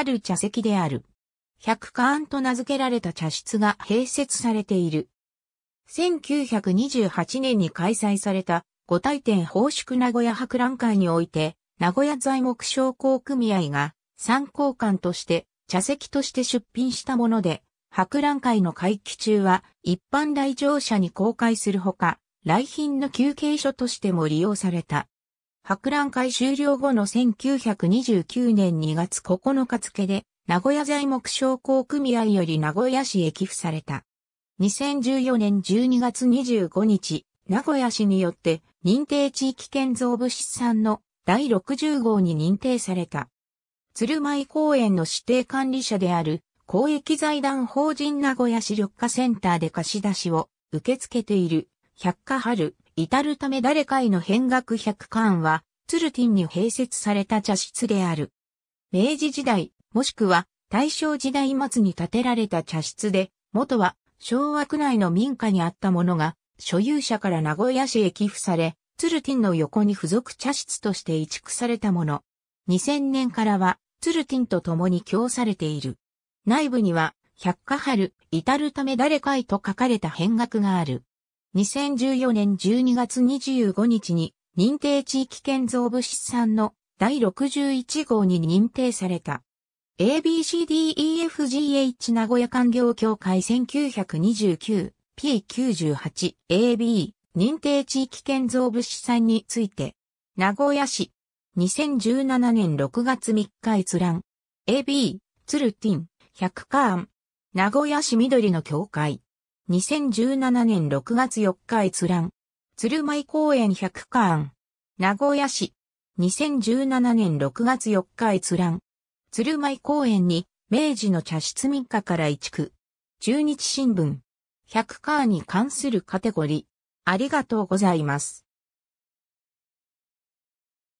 ある茶席である。百花庵と名付けられた茶室が併設されている。1928年に開催された五大店奉祝名古屋博覧会において、名古屋材木商工組合が参考館として茶席として出品したもので、博覧会の会期中は一般来場者に公開するほか、来賓の休憩所としても利用された。博覧会終了後の1929年2月9日付で、名古屋材木商工組合より名古屋市へ寄付された。2014年12月25日、名古屋市によって認定地域建造物資産の第60号に認定された。鶴舞公園の指定管理者である公益財団法人名古屋市緑化センターで貸し出しを受け付けている百花春至るため誰かへの変額100巻は、ツルティンに併設された茶室である。明治時代、もしくは大正時代末に建てられた茶室で、元は昭和区内の民家にあったものが、所有者から名古屋市へ寄付され、ツルティンの横に付属茶室として移築されたもの。2000年からは、ツルティンと共に供されている。内部には、百花春、至るため誰かと書かれた変額がある。2014年12月25日に認定地域建造物資産の第61号に認定された。ABCDEFGH 名古屋環境協会 1929P98AB 認定地域建造物資産について、名古屋市2017年6月3日閲覧 AB ツルティン100カーン名古屋市緑の協会2017年6月4日閲覧。鶴舞公園100ン名古屋市。2017年6月4日閲覧。鶴舞公園に、明治の茶室民家から移築。中日新聞。100カーに関するカテゴリー。ありがとうございます。